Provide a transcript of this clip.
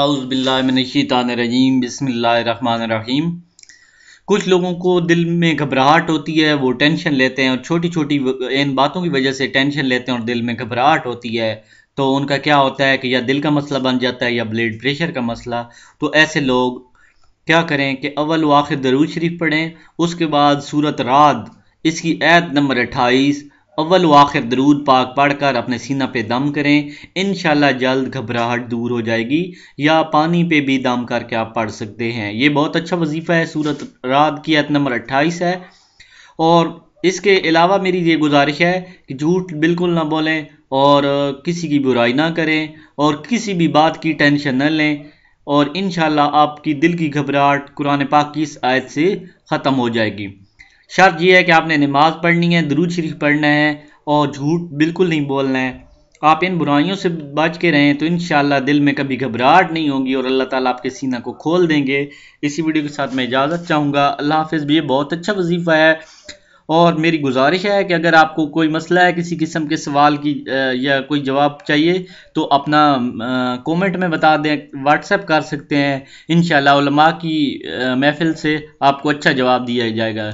आउज़बिल्लिनशीतानरजीम बसमीम कुछ लोगों को दिल में घबराहट होती है वो टेंशन लेते हैं और छोटी छोटी इन बातों की वजह से टेंशन लेते हैं और दिल में घबराहट होती है तो उनका क्या होता है कि या दिल का मसला बन जाता है या ब्लड प्रेशर का मसला तो ऐसे लोग क्या करें कि अव्वल आखिर दरूज शरीफ पढ़ें उसके बाद सूरत रात इसकी ऐत नंबर अट्ठाईस अव्वल आखिर दरूद पाक पढ़ कर अपने सीना पे दम करें इन जल्द घबराहट दूर हो जाएगी या पानी पे भी दम करके आप पढ़ सकते हैं ये बहुत अच्छा वजीफ़ा है सूरत रात की आयत नंबर अट्ठाईस है और इसके अलावा मेरी ये गुजारिश है कि झूठ बिल्कुल ना बोलें और किसी की बुराई ना करें और किसी भी बात की टेंशन न लें और इन आपकी दिल की घबराहट कुरान पाक की इस आयत से ख़त्म हो जाएगी शर्त यह है कि आपने नमाज पढ़नी है दरूद शरीफ पढ़ना है और झूठ बिल्कुल नहीं बोलना है आप इन बुराइयों से बच के रहें तो इन दिल में कभी घबराहट नहीं होगी और अल्लाह ताला आपके सीना को खोल देंगे इसी वीडियो के साथ मैं इजाज़त चाहूँगा अल्लाह हाफिज़ भी ये बहुत अच्छा वजीफ़ा है और मेरी गुजारिश है कि अगर आपको कोई मसला है किसी किस्म के सवाल की या कोई जवाब चाहिए तो अपना कमेंट में बता दें व्हाट्सएप कर सकते हैं इन की महफिल से आपको अच्छा जवाब दिया जाएगा